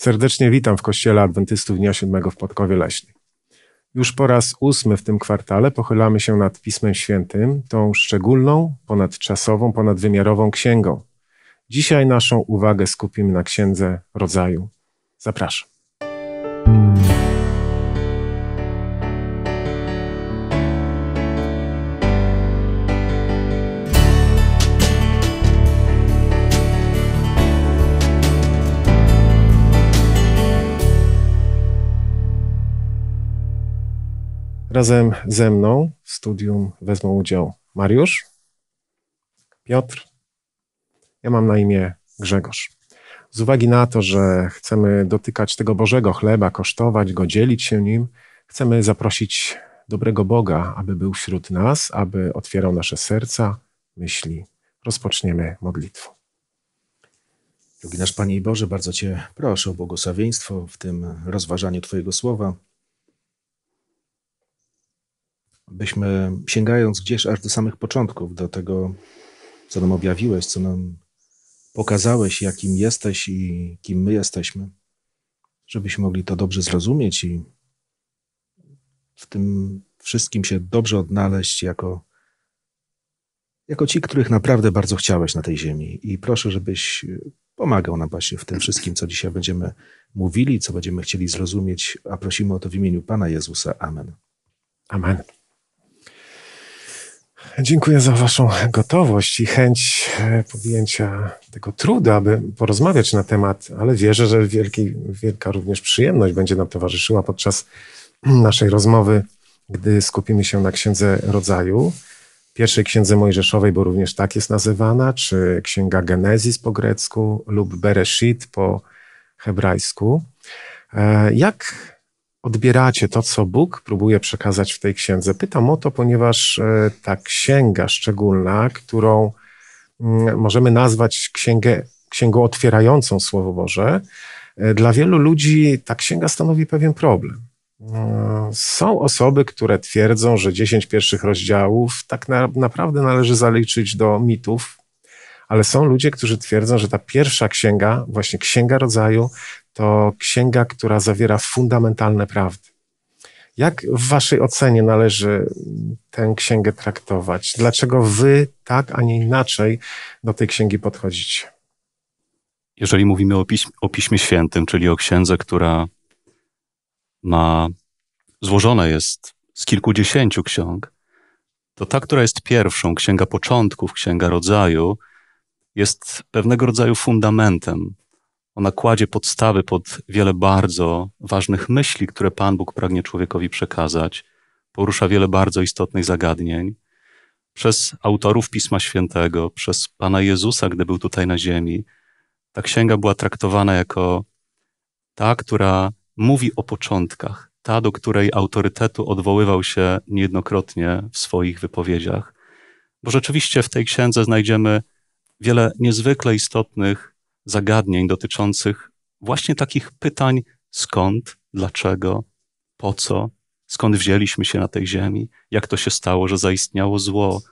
Serdecznie witam w Kościele Adwentystów Dnia Siódmego w Podkowie Leśnej. Już po raz ósmy w tym kwartale pochylamy się nad Pismem Świętym, tą szczególną, ponadczasową, ponadwymiarową księgą. Dzisiaj naszą uwagę skupimy na Księdze Rodzaju. Zapraszam. Razem ze mną w studium wezmą udział Mariusz, Piotr, ja mam na imię Grzegorz. Z uwagi na to, że chcemy dotykać tego Bożego chleba, kosztować go, dzielić się nim, chcemy zaprosić dobrego Boga, aby był wśród nas, aby otwierał nasze serca, myśli. Rozpoczniemy modlitwę. Drogi nasz Panie i Boże, bardzo Cię proszę o błogosławieństwo w tym rozważaniu Twojego słowa byśmy sięgając gdzieś aż do samych początków, do tego, co nam objawiłeś, co nam pokazałeś, jakim jesteś i kim my jesteśmy, żebyśmy mogli to dobrze zrozumieć i w tym wszystkim się dobrze odnaleźć jako, jako ci, których naprawdę bardzo chciałeś na tej ziemi. I proszę, żebyś pomagał nam właśnie w tym wszystkim, co dzisiaj będziemy mówili, co będziemy chcieli zrozumieć, a prosimy o to w imieniu Pana Jezusa. Amen. Amen. Dziękuję za Waszą gotowość i chęć e, podjęcia tego trudu, aby porozmawiać na temat, ale wierzę, że wielki, wielka również przyjemność będzie nam towarzyszyła podczas naszej rozmowy, gdy skupimy się na Księdze Rodzaju, pierwszej Księdze Mojżeszowej, bo również tak jest nazywana, czy Księga Genezis po grecku lub Bereshit po hebrajsku. E, jak odbieracie to, co Bóg próbuje przekazać w tej księdze? Pytam o to, ponieważ e, ta księga szczególna, którą mm, możemy nazwać księgę, księgą otwierającą Słowo Boże, e, dla wielu ludzi ta księga stanowi pewien problem. E, są osoby, które twierdzą, że 10 pierwszych rozdziałów tak na, naprawdę należy zaliczyć do mitów, ale są ludzie, którzy twierdzą, że ta pierwsza księga, właśnie księga rodzaju, to księga, która zawiera fundamentalne prawdy. Jak w Waszej ocenie należy tę księgę traktować? Dlaczego Wy tak, a nie inaczej do tej księgi podchodzicie? Jeżeli mówimy o, piśm o Piśmie Świętym, czyli o księdze, która ma, złożona jest z kilkudziesięciu ksiąg, to ta, która jest pierwszą, księga początków, księga rodzaju, jest pewnego rodzaju fundamentem ona kładzie podstawy pod wiele bardzo ważnych myśli, które Pan Bóg pragnie człowiekowi przekazać. Porusza wiele bardzo istotnych zagadnień. Przez autorów Pisma Świętego, przez Pana Jezusa, gdy był tutaj na ziemi, ta księga była traktowana jako ta, która mówi o początkach, ta, do której autorytetu odwoływał się niejednokrotnie w swoich wypowiedziach. Bo rzeczywiście w tej księdze znajdziemy wiele niezwykle istotnych zagadnień dotyczących właśnie takich pytań: skąd, dlaczego, po co, skąd wzięliśmy się na tej ziemi, jak to się stało, że zaistniało zło.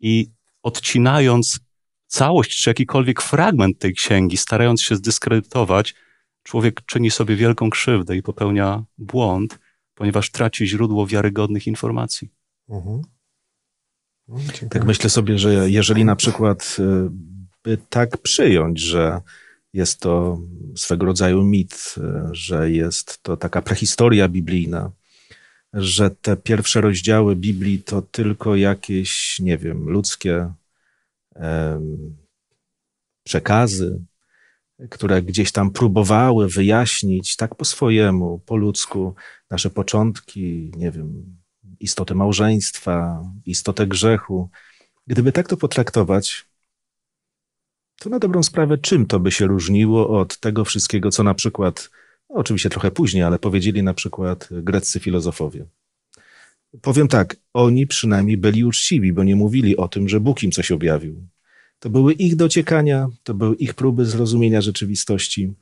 I odcinając całość czy jakikolwiek fragment tej księgi, starając się zdyskredytować, człowiek czyni sobie wielką krzywdę i popełnia błąd, ponieważ traci źródło wiarygodnych informacji. Mhm. No, tak myślę sobie, że jeżeli na przykład y, by tak przyjąć, że jest to swego rodzaju mit, e, że jest to taka prehistoria biblijna, że te pierwsze rozdziały Biblii to tylko jakieś, nie wiem, ludzkie przekazy, które gdzieś tam próbowały wyjaśnić tak po swojemu, po ludzku, nasze początki, nie wiem, istotę małżeństwa, istotę grzechu. Gdyby tak to potraktować, to na dobrą sprawę, czym to by się różniło od tego wszystkiego, co na przykład, no, oczywiście trochę później, ale powiedzieli na przykład e, greccy filozofowie. Powiem tak, oni przynajmniej byli uczciwi, bo nie mówili o tym, że Bóg im coś objawił. To były ich dociekania, to były ich próby zrozumienia rzeczywistości.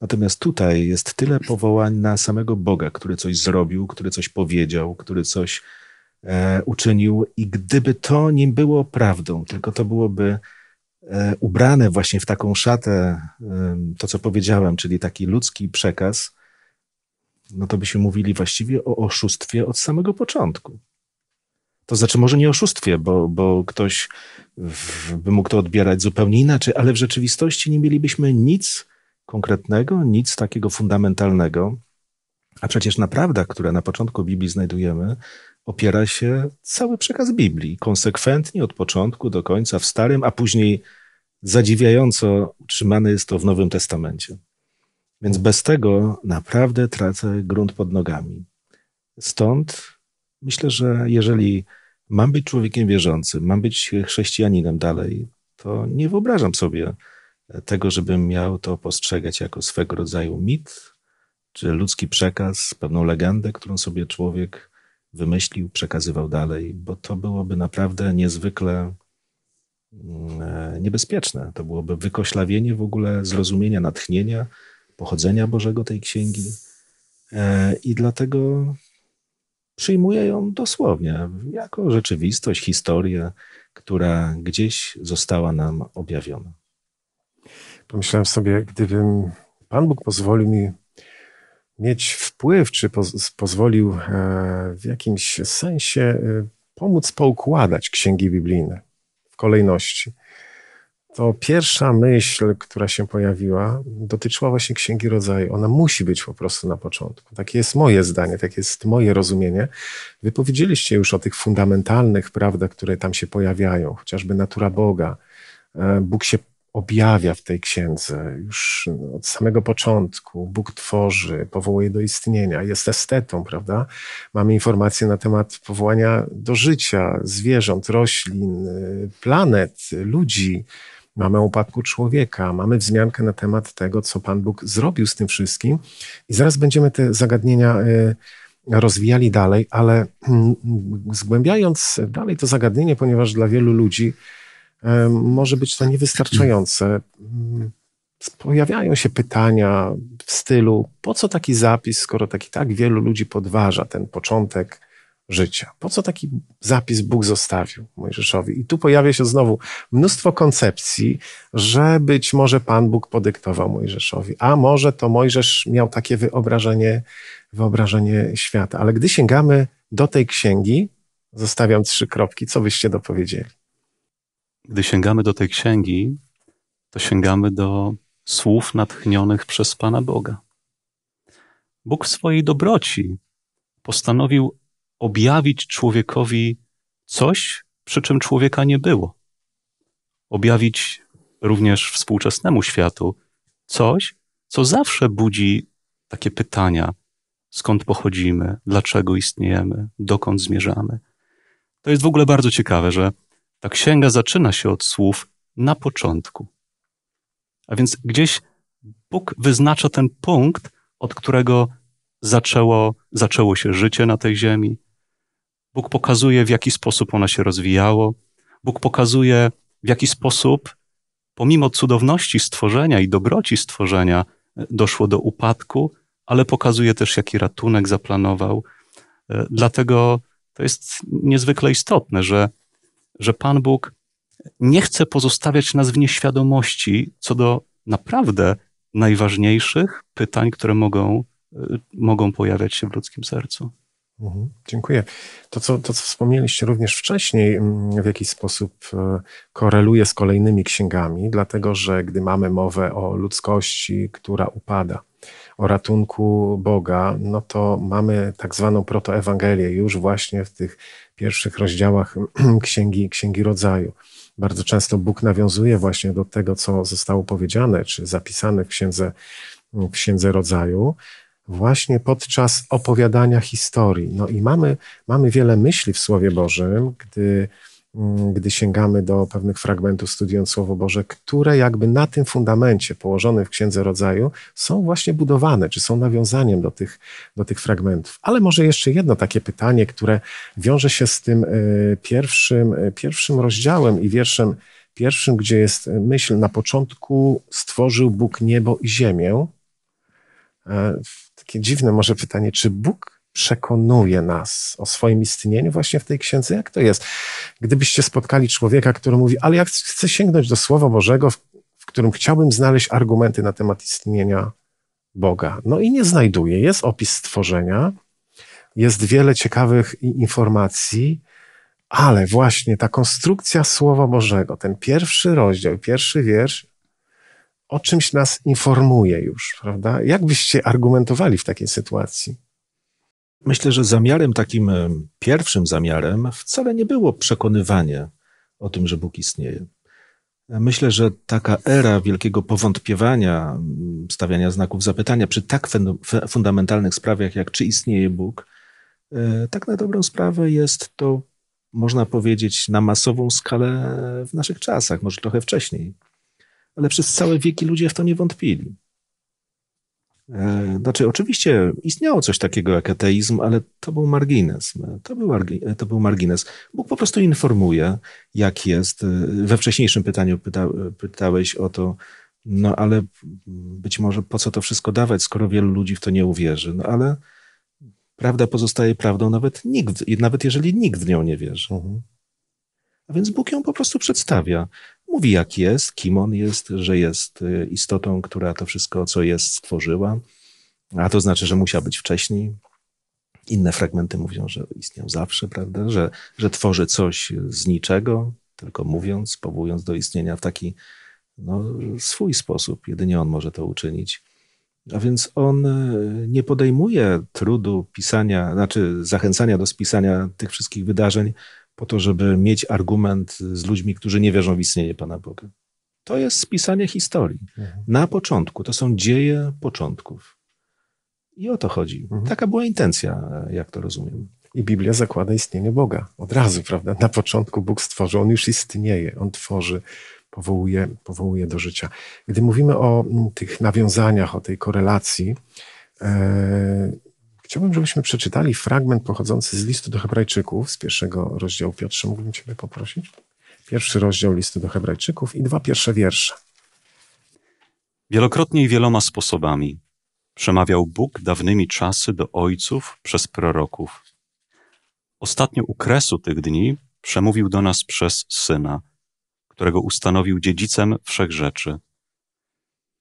Natomiast tutaj jest tyle powołań na samego Boga, który coś zrobił, który coś powiedział, który coś e, uczynił, i gdyby to nie było prawdą, tylko to byłoby E, ubrane właśnie w taką szatę, e, to co powiedziałem, czyli taki ludzki przekaz, no to byśmy mówili właściwie o oszustwie od samego początku. To znaczy, może nie oszustwie, bo, bo ktoś by mógł to odbierać zupełnie inaczej, ale w rzeczywistości nie mielibyśmy nic konkretnego, nic takiego fundamentalnego. A przecież na prawdach, które na początku Biblii znajdujemy, opiera się cały przekaz Biblii. Konsekwentnie od początku do końca w Starym, a później zadziwiająco utrzymane jest to w Nowym Testamencie. Więc bez tego naprawdę tracę grunt pod nogami. Stąd myślę, że jeżeli mam być człowiekiem wierzącym, mam być chrześcijaninem dalej, to nie wyobrażam sobie tego, żebym miał to postrzegać jako swego rodzaju mit, czy ludzki przekaz, pewną legendę, którą sobie człowiek wymyślił, przekazywał dalej, bo to byłoby naprawdę niezwykle Mm, e, niebezpieczne. To byłoby wykoślawienie w ogóle zrozumienia, natchnienia, pochodzenia Bożego tej księgi. E, I dlatego przyjmuję ją dosłownie jako rzeczywistość, historię, która gdzieś została nam objawiona. Pomyślałem sobie, gdybym Pan Bóg pozwolił mi mieć wpływ, czy poz pozwolił e, w jakimś sensie pomóc poukładać księgi biblijne kolejności, to pierwsza myśl, która się pojawiła, dotyczyła właśnie Księgi Rodzaju. Ona musi być po prostu na początku. Takie jest moje zdanie, takie jest moje rozumienie. Wypowiedzieliście już o tych fundamentalnych prawdach, które tam się pojawiają, chociażby natura Boga. E, Bóg się objawia w tej księdze już od samego początku. Bóg tworzy, powołuje do istnienia, jest estetą, prawda? Mamy informacje na temat powołania do życia zwierząt, roślin, planet, ludzi. Mamy upadku człowieka, mamy wzmiankę na temat tego, co Pan Bóg zrobił z tym wszystkim. I zaraz będziemy te zagadnienia e, rozwijali dalej, ale mm, zgłębiając dalej to zagadnienie, ponieważ dla wielu ludzi E, może być to niewystarczające. Mm, pojawiają się pytania w stylu, po co taki zapis, skoro taki tak wielu ludzi podważa ten początek życia? Po co taki zapis Bóg zostawił Mojżeszowi? I tu pojawia się znowu mnóstwo koncepcji, że być może Pan Bóg podyktował Mojżeszowi, a może to Mojżesz miał takie wyobrażenie, wyobrażenie świata. Ale gdy sięgamy do tej księgi, zostawiam trzy kropki, co byście dopowiedzieli? Gdy sięgamy do tej księgi, to sięgamy do słów natchnionych przez Pana Boga. Bóg w swojej dobroci postanowił objawić człowiekowi coś, przy czym człowieka nie było. Objawić również współczesnemu światu coś, co zawsze budzi takie pytania: skąd pochodzimy, dlaczego istniejemy, dokąd zmierzamy. To jest w ogóle bardzo ciekawe, że ta księga zaczyna się od słów na początku. A więc gdzieś Bóg wyznacza ten punkt, od którego zaczęło, zaczęło się życie na tej ziemi. Bóg pokazuje, w jaki sposób ona się rozwijało. Bóg pokazuje, w jaki sposób, pomimo cudowności stworzenia i dobroci stworzenia, doszło do upadku, ale pokazuje też, jaki ratunek zaplanował. E, dlatego to jest niezwykle istotne, że że Pan Bóg nie chce pozostawiać nas w nieświadomości co do naprawdę najważniejszych pytań, które mogą, y, mogą pojawiać się w ludzkim sercu. Mhm, dziękuję. To co, to, co wspomnieliście również wcześniej, mm, w jakiś sposób e, koreluje z kolejnymi księgami, dlatego że gdy mamy mowę o ludzkości, która upada, o ratunku Boga, no to mamy tak zwaną protoewangelię już właśnie w tych pierwszych rozdziałach Księgi, Księgi Rodzaju. Bardzo często Bóg nawiązuje właśnie do tego, co zostało powiedziane czy zapisane w Księdze, w księdze Rodzaju, właśnie podczas opowiadania historii. No i mamy, mamy wiele myśli w Słowie Bożym, gdy Mm, gdy sięgamy do pewnych fragmentów studiując Słowo Boże, które jakby na tym fundamencie położonym w Księdze Rodzaju są właśnie budowane, czy są nawiązaniem do tych, do tych fragmentów. Ale może jeszcze jedno takie pytanie, które wiąże się z tym e, pierwszym, e, pierwszym rozdziałem i wierszem pierwszym, gdzie jest e, myśl, na początku stworzył Bóg niebo i ziemię. Takie dziwne może pytanie, czy Bóg przekonuje nas o swoim istnieniu właśnie w tej księdze. Jak to jest? Gdybyście spotkali człowieka, który mówi, ale ja chcę sięgnąć do Słowa Bożego, w, w którym chciałbym znaleźć argumenty na temat istnienia Boga. No i nie znajduje. Jest opis stworzenia, jest wiele ciekawych informacji, ale właśnie ta konstrukcja Słowa Bożego, ten pierwszy rozdział, pierwszy wiersz, o czymś nas informuje już, prawda? Jak byście argumentowali w takiej sytuacji? Myślę, że zamiarem takim e, pierwszym zamiarem wcale nie było przekonywanie o tym, że Bóg istnieje. Myślę, że taka era wielkiego powątpiewania, mm, stawiania znaków zapytania przy tak fundamentalnych sprawach, jak czy istnieje Bóg, e, tak na dobrą sprawę jest to, można powiedzieć, na masową skalę w naszych czasach, może trochę wcześniej. Ale przez całe wieki ludzie w to nie wątpili. E, znaczy, oczywiście istniało coś takiego jak ateizm, ale to był margines. E, to był, e, to był margines. Bóg po prostu informuje, jak jest. We wcześniejszym pytaniu pyta, pytałeś o to, no ale być może po co to wszystko dawać, skoro wielu ludzi w to nie uwierzy. No ale prawda pozostaje prawdą, nawet nikt, nawet jeżeli nikt w nią nie wierzy. Mhm. A więc Bóg ją po prostu przedstawia mówi jak jest, kim on jest, że jest y, istotą, która to wszystko, co jest, stworzyła, a to znaczy, że musiała być wcześniej. Inne fragmenty mówią, że istniał zawsze, prawda? Że, że tworzy coś z niczego, tylko mówiąc, powołując do istnienia w taki no, swój sposób. Jedynie on może to uczynić. A więc on y, nie podejmuje trudu pisania, znaczy zachęcania do spisania tych wszystkich wydarzeń po to, żeby mieć argument z ludźmi, którzy nie wierzą w istnienie Pana Boga. To jest spisanie historii. Mhm. Na początku, to są dzieje początków. I o to chodzi. Mhm. Taka była intencja, jak to rozumiem. I Biblia zakłada istnienie Boga. Od razu, prawda? Na początku Bóg stworzył, on już istnieje, on tworzy, powołuje, powołuje do życia. Gdy mówimy o tych nawiązaniach, o tej korelacji, e, Chciałbym, żebyśmy przeczytali fragment pochodzący z listu do Hebrajczyków z pierwszego rozdziału. Piotrze, mógłbym Ciebie poprosić? Pierwszy rozdział listu do Hebrajczyków i dwa pierwsze wiersze. Wielokrotnie i wieloma sposobami przemawiał Bóg dawnymi czasy do ojców przez proroków. Ostatnio u kresu tych dni przemówił do nas przez Syna, którego ustanowił dziedzicem wszech rzeczy,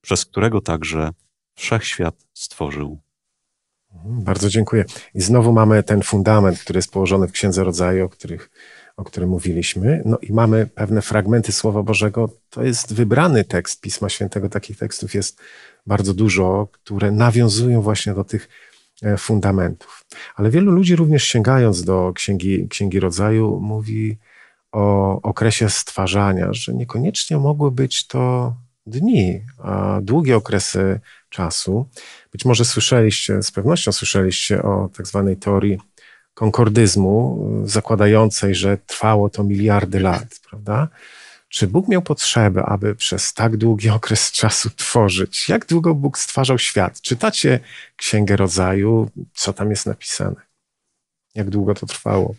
przez którego także wszechświat stworzył. Bardzo dziękuję. I znowu mamy ten fundament, który jest położony w Księdze Rodzaju, o, których, o którym mówiliśmy. No i mamy pewne fragmenty Słowa Bożego. To jest wybrany tekst Pisma Świętego. Takich tekstów jest bardzo dużo, które nawiązują właśnie do tych e, fundamentów. Ale wielu ludzi również sięgając do Księgi, Księgi Rodzaju mówi o okresie stwarzania, że niekoniecznie mogły być to dni, a długie okresy czasu. Być może słyszeliście, z pewnością słyszeliście o tak zwanej teorii konkordyzmu, zakładającej, że trwało to miliardy lat, prawda? Czy Bóg miał potrzebę, aby przez tak długi okres czasu tworzyć? Jak długo Bóg stwarzał świat? Czytacie Księgę Rodzaju, co tam jest napisane? Jak długo to trwało?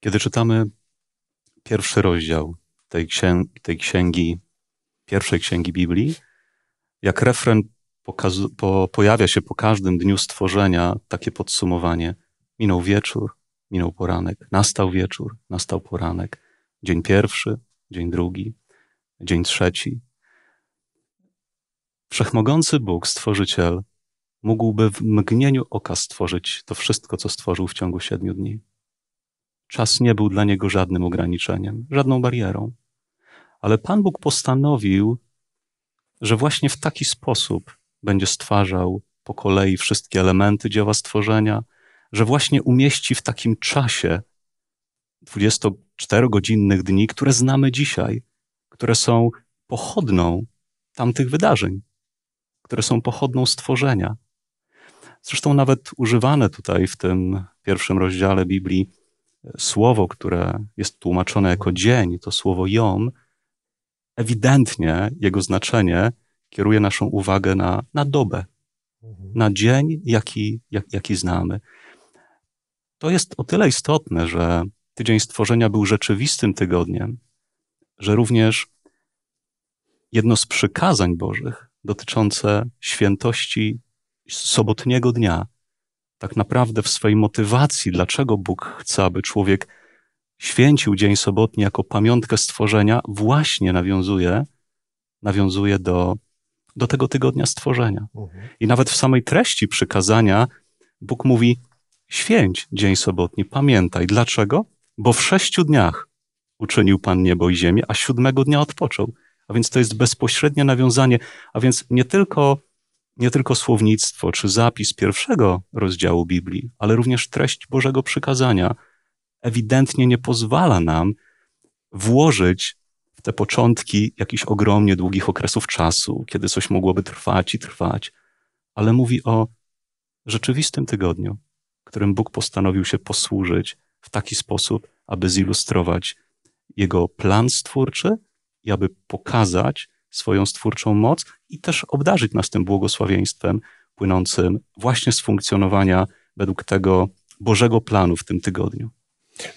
Kiedy czytamy pierwszy rozdział tej, księgi, tej księgi pierwszej księgi Biblii, jak refren pokazu- po, pojawia się po każdym dniu stworzenia takie podsumowanie. Minął wieczór, minął poranek, nastał wieczór, nastał poranek, dzień pierwszy, dzień drugi, dzień trzeci. Wszechmogący Bóg, stworzyciel, mógłby w mgnieniu oka stworzyć to wszystko, co stworzył w ciągu siedmiu dni. Czas nie był dla niego żadnym ograniczeniem, żadną barierą. Ale Pan Bóg postanowił, że właśnie w taki sposób będzie stwarzał po kolei wszystkie elementy dzieła stworzenia, że właśnie umieści w takim czasie 24-godzinnych dni, które znamy dzisiaj, które są pochodną tamtych wydarzeń, które są pochodną stworzenia. Zresztą nawet używane tutaj w tym pierwszym rozdziale Biblii e, słowo, które jest tłumaczone jako dzień, to słowo jom, ewidentnie jego znaczenie kieruje naszą uwagę na, na dobę, mhm. na dzień, jaki, jak, jaki znamy. To jest o tyle istotne, że tydzień stworzenia był rzeczywistym tygodniem, że również jedno z przykazań Bożych dotyczące świętości sobotniego dnia, tak naprawdę w swojej motywacji, dlaczego Bóg chce, aby człowiek święcił dzień sobotni jako pamiątkę stworzenia, właśnie nawiązuje, nawiązuje do, do tego tygodnia stworzenia. Mhm. I nawet w samej treści przykazania Bóg mówi: święć dzień sobotni, pamiętaj. Dlaczego? Bo w sześciu dniach uczynił Pan niebo i ziemię, a siódmego dnia odpoczął. A więc to jest bezpośrednie nawiązanie. A więc nie tylko, nie tylko słownictwo czy zapis pierwszego rozdziału Biblii, ale również treść Bożego przykazania ewidentnie nie pozwala nam włożyć w te początki jakichś ogromnie długich okresów czasu, kiedy coś mogłoby trwać i trwać, ale mówi o rzeczywistym tygodniu, którym Bóg postanowił się posłużyć w taki sposób, aby zilustrować jego plan stwórczy i aby pokazać swoją stwórczą moc i też obdarzyć nas tym błogosławieństwem płynącym właśnie z funkcjonowania według tego Bożego planu w tym tygodniu.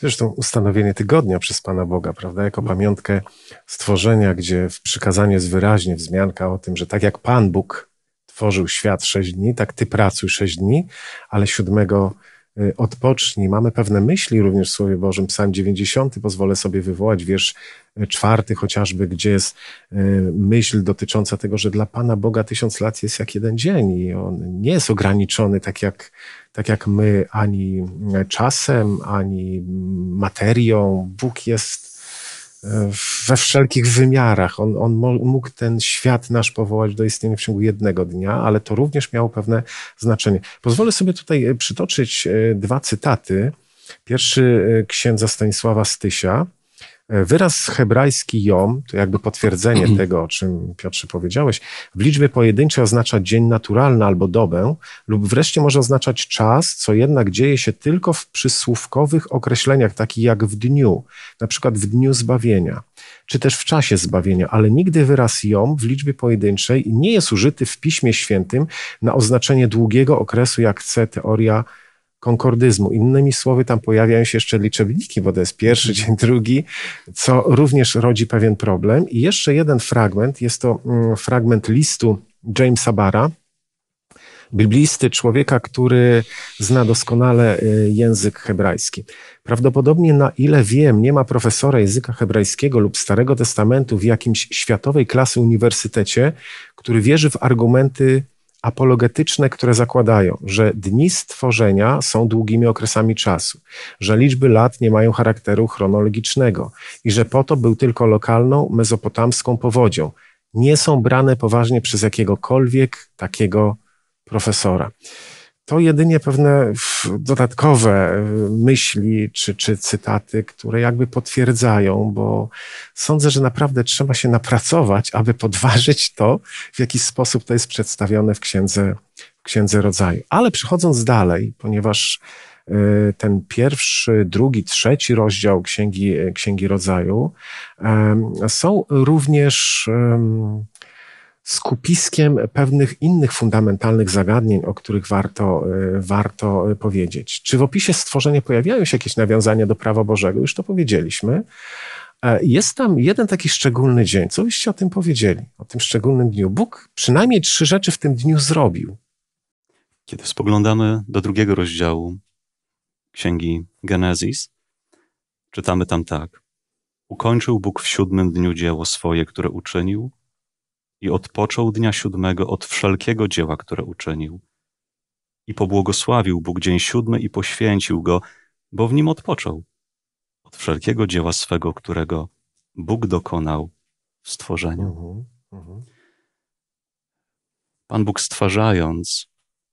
Zresztą ustanowienie tygodnia przez Pana Boga, prawda, jako pamiątkę stworzenia, gdzie w przykazaniu jest wyraźnie wzmianka o tym, że tak jak Pan Bóg tworzył świat sześć dni, tak Ty pracuj sześć dni, ale siódmego Y, odpocznij. Mamy pewne myśli również w Słowie Bożym. Psalm 90 pozwolę sobie wywołać, wiersz y, czwarty chociażby, gdzie jest y, myśl dotycząca tego, że dla Pana Boga tysiąc lat jest jak jeden dzień i On nie jest ograniczony tak jak, tak jak my ani czasem, ani materią. Bóg jest we wszelkich wymiarach. On, on mógł ten świat nasz powołać do istnienia w ciągu jednego dnia, ale to również miało pewne znaczenie. Pozwolę sobie tutaj e, przytoczyć e, dwa cytaty. Pierwszy e, księdza Stanisława Stysia, Wyraz hebrajski jom, to jakby potwierdzenie mhm. tego, o czym Piotrze powiedziałeś, w liczbie pojedynczej oznacza dzień naturalny albo dobę, lub wreszcie może oznaczać czas, co jednak dzieje się tylko w przysłówkowych określeniach, takich jak w dniu, na przykład w dniu zbawienia, czy też w czasie zbawienia, ale nigdy wyraz jom w liczbie pojedynczej nie jest użyty w Piśmie Świętym na oznaczenie długiego okresu, jak chce teoria konkordyzmu. Innymi słowy, tam pojawiają się jeszcze liczebniki, bo to jest pierwszy mhm. dzień, drugi, co również rodzi pewien problem. I jeszcze jeden fragment, jest to mm, fragment listu Jamesa Barra, biblisty, człowieka, który zna doskonale y, język hebrajski. Prawdopodobnie, na ile wiem, nie ma profesora języka hebrajskiego lub Starego Testamentu w jakimś światowej klasy uniwersytecie, który wierzy w argumenty apologetyczne, które zakładają, że dni stworzenia są długimi okresami czasu, że liczby lat nie mają charakteru chronologicznego i że po to był tylko lokalną mezopotamską powodzią, nie są brane poważnie przez jakiegokolwiek takiego profesora to jedynie pewne dodatkowe y, myśli czy, czy cytaty, które jakby potwierdzają, bo sądzę, że naprawdę trzeba się napracować, aby podważyć to, w jaki sposób to jest przedstawione w księdze, w księdze rodzaju. Ale przechodząc dalej, ponieważ y, ten pierwszy, drugi, trzeci rozdział Księgi, Księgi Rodzaju są również skupiskiem pewnych innych fundamentalnych zagadnień, o których warto, e, warto e, powiedzieć. Czy w opisie stworzenia pojawiają się jakieś nawiązania do prawa Bożego? Już to powiedzieliśmy. E, jest tam jeden taki szczególny dzień. Co byście o tym powiedzieli? O tym szczególnym dniu. Bóg przynajmniej trzy rzeczy w tym dniu zrobił. Kiedy spoglądamy do drugiego rozdziału księgi Genezis, czytamy tam tak. Ukończył Bóg w siódmym dniu dzieło swoje, które uczynił, i odpoczął dnia siódmego od wszelkiego dzieła, które uczynił. I pobłogosławił Bóg dzień siódmy i poświęcił go, bo w nim odpoczął od wszelkiego dzieła swego, którego Bóg dokonał w stworzeniu. Uh-huh, uh-huh. Pan Bóg stwarzając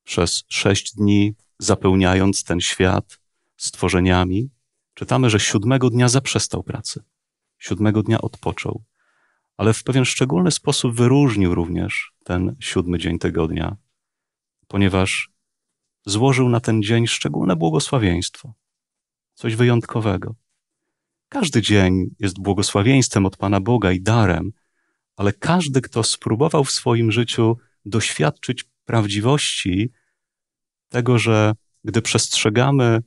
przez sześć dni, zapełniając ten świat stworzeniami, czytamy, że siódmego dnia zaprzestał pracy. Siódmego dnia odpoczął ale w pewien szczególny sposób wyróżnił również ten siódmy dzień tygodnia, ponieważ złożył na ten dzień szczególne błogosławieństwo, coś wyjątkowego. Każdy dzień jest błogosławieństwem od Pana Boga i darem, ale każdy, kto spróbował w swoim życiu doświadczyć prawdziwości tego, że gdy przestrzegamy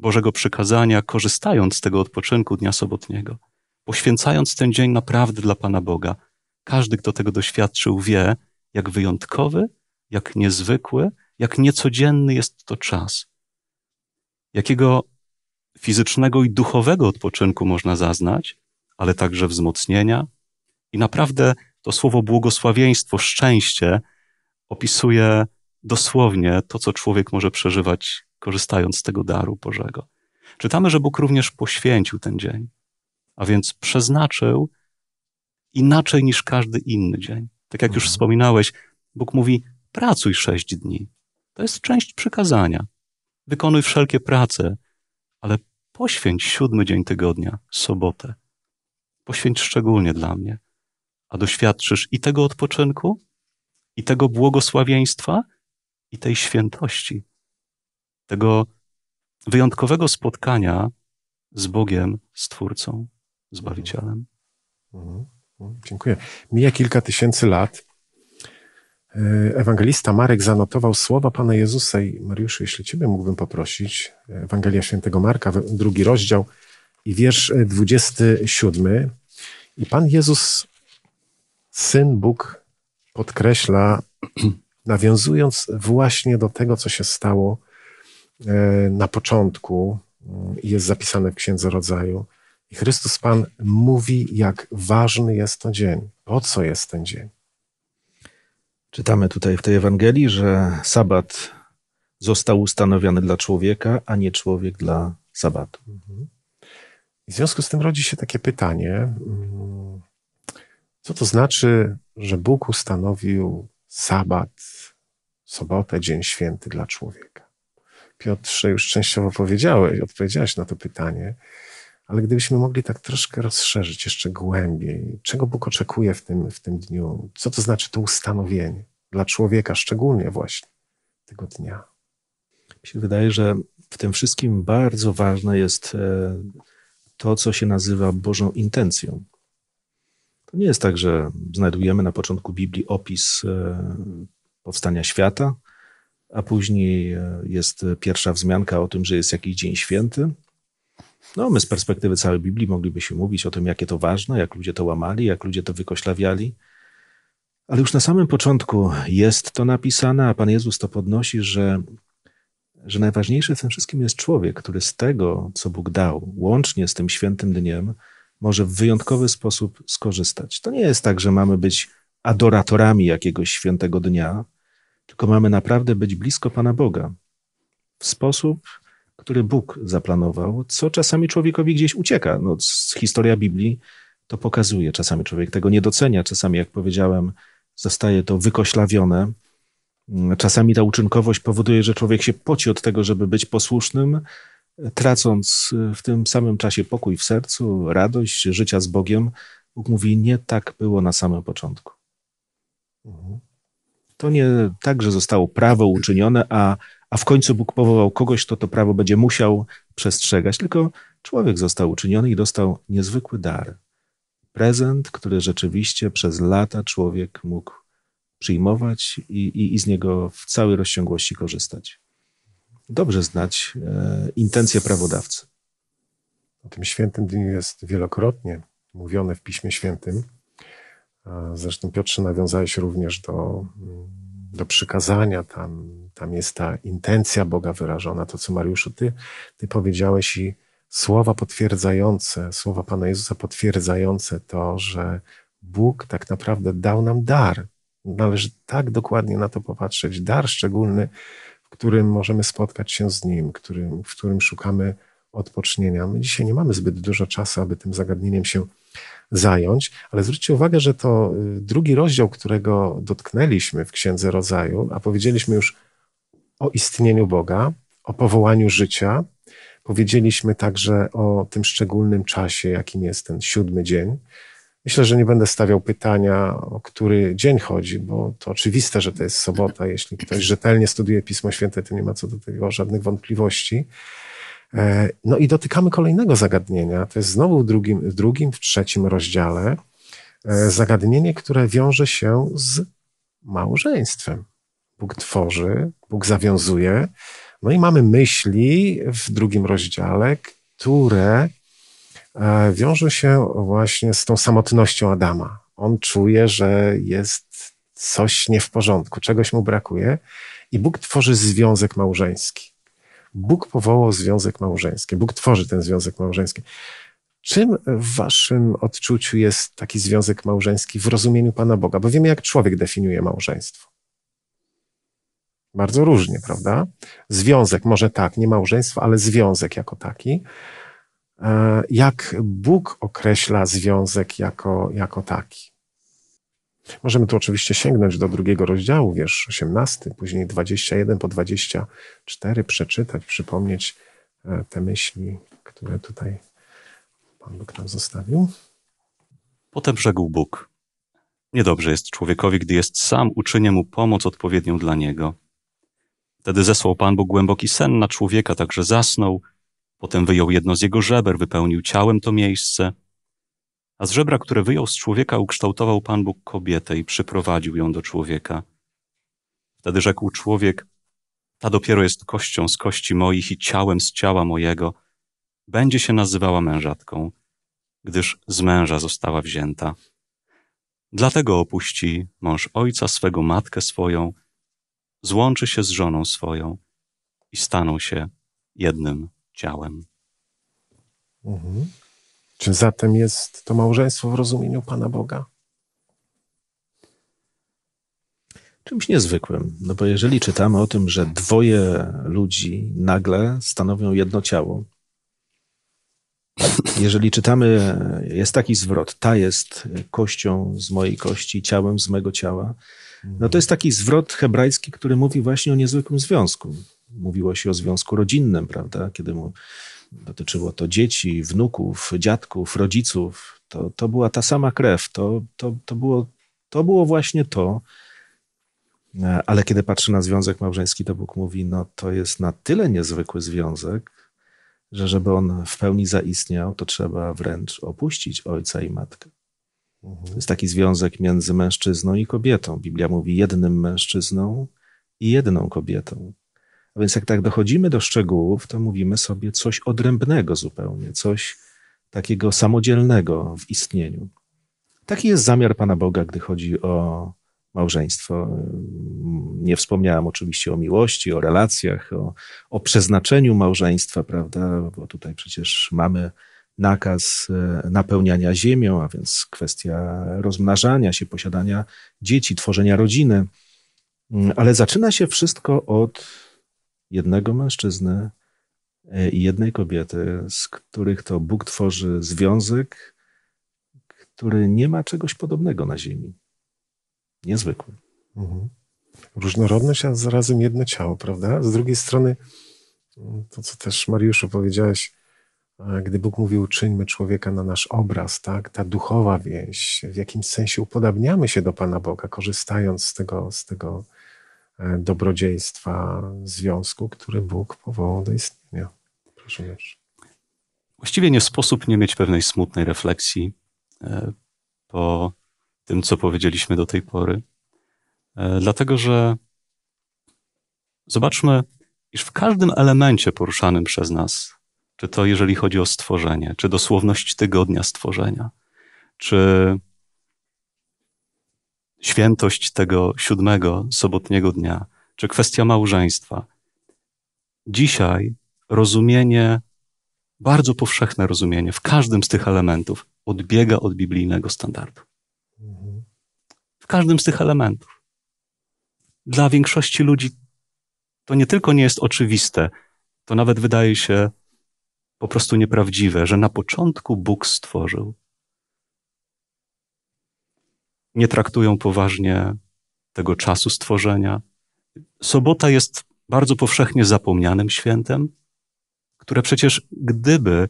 Bożego przykazania, korzystając z tego odpoczynku dnia sobotniego, poświęcając ten dzień naprawdę dla Pana Boga. Każdy, kto tego doświadczył, wie, jak wyjątkowy, jak niezwykły, jak niecodzienny jest to czas. Jakiego fizycznego i duchowego odpoczynku można zaznać, ale także wzmocnienia. I naprawdę to słowo błogosławieństwo, szczęście opisuje dosłownie to, co człowiek może przeżywać, korzystając z tego daru Bożego. Czytamy, że Bóg również poświęcił ten dzień a więc przeznaczył inaczej niż każdy inny dzień. Tak jak mhm. już wspominałeś, Bóg mówi: pracuj sześć dni. To jest część przykazania. Wykonuj wszelkie prace, ale poświęć siódmy dzień tygodnia, sobotę. Poświęć szczególnie dla mnie, a doświadczysz i tego odpoczynku, i tego błogosławieństwa, i tej świętości, tego wyjątkowego spotkania z Bogiem, Stwórcą. Zbawicielem. Mhm. Mhm. Dziękuję. Mija kilka tysięcy lat. E, ewangelista Marek zanotował słowa Pana Jezusa i Mariuszu, jeśli Ciebie mógłbym poprosić, Ewangelia Świętego Marka, drugi rozdział i wiersz 27. E, I Pan Jezus, Syn Bóg, podkreśla, nawiązując właśnie do tego, co się stało e, na początku, mm, jest zapisane w Księdze Rodzaju, i Chrystus Pan mówi, jak ważny jest to dzień. Po co jest ten dzień? Czytamy tutaj w tej Ewangelii, że sabat został ustanowiony dla człowieka, a nie człowiek dla sabatu. Mhm. W związku z tym rodzi się takie pytanie, mm, co to znaczy, że Bóg ustanowił sabat, sobotę, dzień święty dla człowieka? Piotrze, już częściowo powiedziałeś, odpowiedziałeś na to pytanie ale gdybyśmy mogli tak troszkę rozszerzyć jeszcze głębiej, czego Bóg oczekuje w tym, w tym dniu, co to znaczy to ustanowienie dla człowieka, szczególnie właśnie tego dnia. Mi się wydaje, że w tym wszystkim bardzo ważne jest e, to, co się nazywa Bożą intencją. To nie jest tak, że znajdujemy na początku Biblii opis e, powstania świata, a później e, jest pierwsza wzmianka o tym, że jest jakiś dzień święty, no, my z perspektywy całej Biblii moglibyśmy mówić o tym, jakie to ważne, jak ludzie to łamali, jak ludzie to wykoślawiali. Ale już na samym początku jest to napisane, a Pan Jezus to podnosi, że, że najważniejsze w tym wszystkim jest człowiek, który z tego, co Bóg dał, łącznie z tym świętym dniem, może w wyjątkowy sposób skorzystać. To nie jest tak, że mamy być adoratorami jakiegoś świętego dnia, tylko mamy naprawdę być blisko Pana Boga w sposób, który Bóg zaplanował, co czasami człowiekowi gdzieś ucieka. No, historia Biblii to pokazuje. Czasami człowiek tego nie docenia, czasami, jak powiedziałem, zostaje to wykoślawione. Czasami ta uczynkowość powoduje, że człowiek się poci od tego, żeby być posłusznym, tracąc w tym samym czasie pokój w sercu, radość życia z Bogiem. Bóg mówi: Nie tak było na samym początku. Mhm. To nie tak, że zostało prawo uczynione, a a w końcu Bóg powołał kogoś, kto to prawo będzie musiał przestrzegać. Tylko człowiek został uczyniony i dostał niezwykły dar. Prezent, który rzeczywiście przez lata człowiek mógł przyjmować i, i, i z niego w całej rozciągłości korzystać. Dobrze znać e, intencje prawodawcy. O tym świętym dniu jest wielokrotnie mówione w Piśmie Świętym. Zresztą Piotrze nawiązałeś również do, do przykazania tam tam jest ta intencja Boga wyrażona, to co Mariuszu, ty, ty powiedziałeś i słowa potwierdzające, słowa Pana Jezusa potwierdzające to, że Bóg tak naprawdę dał nam dar. Należy tak dokładnie na to popatrzeć. Dar szczególny, w którym możemy spotkać się z Nim, którym, w którym szukamy odpocznienia. My dzisiaj nie mamy zbyt dużo czasu, aby tym zagadnieniem się zająć, ale zwróćcie uwagę, że to y, drugi rozdział, którego dotknęliśmy w Księdze Rodzaju, a powiedzieliśmy już o istnieniu Boga, o powołaniu życia. Powiedzieliśmy także o tym szczególnym czasie, jakim jest ten siódmy dzień. Myślę, że nie będę stawiał pytania, o który dzień chodzi, bo to oczywiste, że to jest sobota. Jeśli ktoś rzetelnie studiuje Pismo Święte, to nie ma co do tego żadnych wątpliwości. E, no i dotykamy kolejnego zagadnienia. To jest znowu w drugim, w drugim, w trzecim rozdziale e, zagadnienie, które wiąże się z małżeństwem. Bóg tworzy, Bóg zawiązuje. No i mamy myśli w drugim rozdziale, które e, wiążą się właśnie z tą samotnością Adama. On czuje, że jest coś nie w porządku, czegoś mu brakuje i Bóg tworzy związek małżeński. Bóg powołał związek małżeński, Bóg tworzy ten związek małżeński. Czym w waszym odczuciu jest taki związek małżeński w rozumieniu Pana Boga? Bo wiemy, jak człowiek definiuje małżeństwo. Bardzo różnie, prawda? Związek, może tak, nie małżeństwo, ale związek jako taki. E, jak Bóg określa związek jako, jako taki? Możemy tu oczywiście sięgnąć do drugiego rozdziału, wiersz 18, później 21 po 24, przeczytać, przypomnieć e, te myśli, które tutaj Pan Bóg nam zostawił. Potem rzekł Bóg: Niedobrze jest człowiekowi, gdy jest sam, uczynię mu pomoc odpowiednią dla niego. Wtedy zesłał Pan Bóg głęboki sen na człowieka, także zasnął. Potem wyjął jedno z jego żeber, wypełnił ciałem to miejsce. A z żebra, które wyjął z człowieka, ukształtował Pan Bóg kobietę i przyprowadził ją do człowieka. Wtedy rzekł człowiek, ta dopiero jest kością z kości moich i ciałem z ciała mojego. Będzie się nazywała mężatką, gdyż z męża została wzięta. Dlatego opuści mąż ojca swego, matkę swoją, złączy się z żoną swoją i staną się jednym ciałem. Mhm. Czy zatem jest to małżeństwo w rozumieniu Pana Boga? Czymś niezwykłym, no bo jeżeli czytamy o tym, że dwoje ludzi nagle stanowią jedno ciało, jeżeli czytamy, jest taki zwrot, ta jest kością z mojej kości, ciałem z mego ciała, no to jest taki zwrot hebrajski, który mówi właśnie o niezwykłym związku. Mówiło się o związku rodzinnym, prawda? Kiedy mu dotyczyło to dzieci, wnuków, dziadków, rodziców. To, to była ta sama krew, to, to, to, było, to było właśnie to. Ale kiedy patrzy na związek małżeński, to Bóg mówi, no to jest na tyle niezwykły związek, że żeby on w pełni zaistniał, to trzeba wręcz opuścić ojca i matkę. Mhm. To jest taki związek między mężczyzną i kobietą. Biblia mówi jednym mężczyzną i jedną kobietą. A więc jak tak dochodzimy do szczegółów, to mówimy sobie coś odrębnego zupełnie, coś takiego samodzielnego w istnieniu. Taki jest zamiar Pana Boga, gdy chodzi o małżeństwo. Nie wspomniałem oczywiście o miłości, o relacjach, o, o przeznaczeniu małżeństwa, prawda? Bo tutaj przecież mamy nakaz e, napełniania ziemią, a więc kwestia rozmnażania się, posiadania dzieci, tworzenia rodziny. Mm, ale zaczyna się wszystko od jednego mężczyzny e, i jednej kobiety, z których to Bóg tworzy związek, który nie ma czegoś podobnego na Ziemi. Niezwykły. Mhm. Różnorodność, a zarazem jedno ciało, prawda? Z drugiej strony, to co też Mariuszu powiedziałeś, gdy Bóg mówił, czyńmy człowieka na nasz obraz, tak? ta duchowa więź, w jakimś sensie upodabniamy się do Pana Boga, korzystając z tego, z tego e, dobrodziejstwa związku, który Bóg powołał do istnienia. Proszę wiesz. Właściwie nie sposób nie mieć pewnej smutnej refleksji e, po tym, co powiedzieliśmy do tej pory. E, dlatego, że zobaczmy, iż w każdym elemencie poruszanym przez nas czy to jeżeli chodzi o stworzenie, czy dosłowność tygodnia stworzenia, czy świętość tego siódmego sobotniego dnia, czy kwestia małżeństwa. Dzisiaj rozumienie, bardzo powszechne rozumienie w każdym z tych elementów odbiega od biblijnego standardu. W każdym z tych elementów. Dla większości ludzi to nie tylko nie jest oczywiste, to nawet wydaje się po prostu nieprawdziwe, że na początku Bóg stworzył. Nie traktują poważnie tego czasu stworzenia. Sobota jest bardzo powszechnie zapomnianym świętem, które przecież gdyby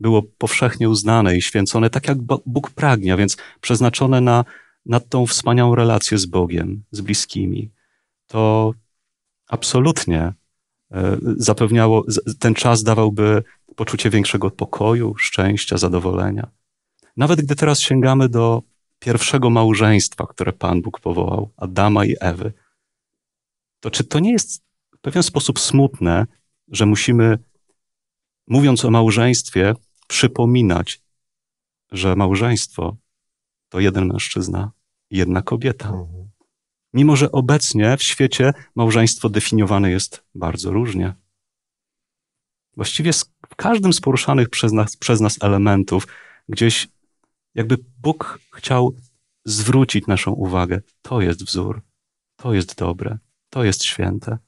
było powszechnie uznane i święcone tak, jak Bóg pragnie, więc przeznaczone na, na tą wspaniałą relację z Bogiem, z bliskimi, to absolutnie e, zapewniało, ten czas dawałby poczucie większego pokoju, szczęścia, zadowolenia. Nawet gdy teraz sięgamy do pierwszego małżeństwa, które Pan Bóg powołał, Adama i Ewy, to czy to nie jest w pewien sposób smutne, że musimy, mówiąc o małżeństwie, przypominać, że małżeństwo to jeden mężczyzna i jedna kobieta. Mhm. Mimo, że obecnie w świecie małżeństwo definiowane jest bardzo różnie właściwie w każdym z poruszanych przez nas, przez nas elementów, gdzieś jakby Bóg chciał zwrócić naszą uwagę. To jest wzór, to jest dobre, to jest święte.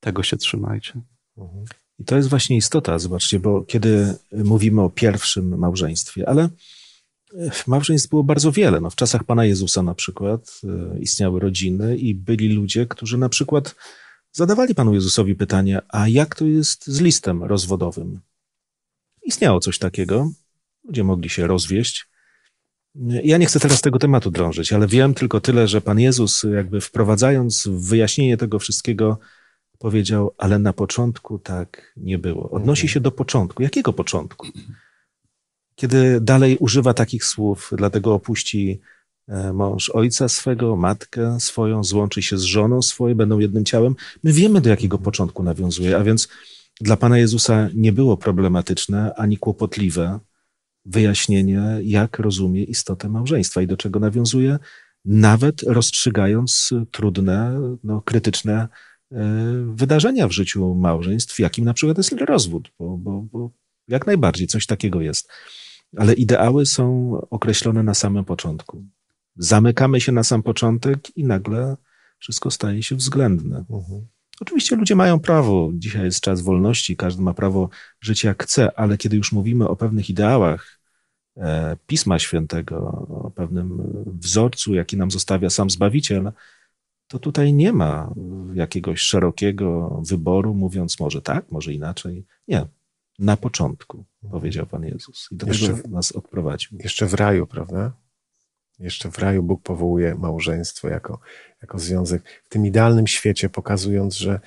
Tego się trzymajcie. Mhm. I to jest właśnie istota, zobaczcie, bo kiedy mówimy o pierwszym małżeństwie, ale e, małżeństw było bardzo wiele. No, w czasach Pana Jezusa na przykład e, istniały rodziny i byli ludzie, którzy na przykład zadawali Panu Jezusowi pytanie, a jak to jest z listem rozwodowym? Istniało coś takiego, ludzie mogli się rozwieść. Ja nie chcę teraz tego tematu drążyć, ale wiem tylko tyle, że Pan Jezus, jakby wprowadzając wyjaśnienie tego wszystkiego, powiedział, ale na początku tak nie było. Odnosi się do początku. Jakiego początku? Kiedy dalej używa takich słów, dlatego opuści E, mąż ojca swego, matkę swoją, złączy się z żoną swojej, będą jednym ciałem. My wiemy, do jakiego początku nawiązuje, a więc dla Pana Jezusa nie było problematyczne ani kłopotliwe wyjaśnienie, jak rozumie istotę małżeństwa i do czego nawiązuje, nawet rozstrzygając trudne, no, krytyczne e, wydarzenia w życiu małżeństw, jakim na przykład jest rozwód, bo, bo, bo jak najbardziej coś takiego jest. Ale ideały są określone na samym początku zamykamy się na sam początek i nagle wszystko staje się względne. Mhm. Oczywiście ludzie mają prawo, dzisiaj jest czas wolności, każdy ma prawo żyć jak chce, ale kiedy już mówimy o pewnych ideałach e, Pisma Świętego, o pewnym wzorcu, jaki nam zostawia sam Zbawiciel, to tutaj nie ma jakiegoś szerokiego wyboru, mówiąc może tak, może inaczej. Nie. Na początku, powiedział Pan Jezus. I do jeszcze, tego nas odprowadził. Jeszcze w raju, prawda? Jeszcze w raju Bóg powołuje małżeństwo jako, jako związek w tym idealnym świecie, pokazując, że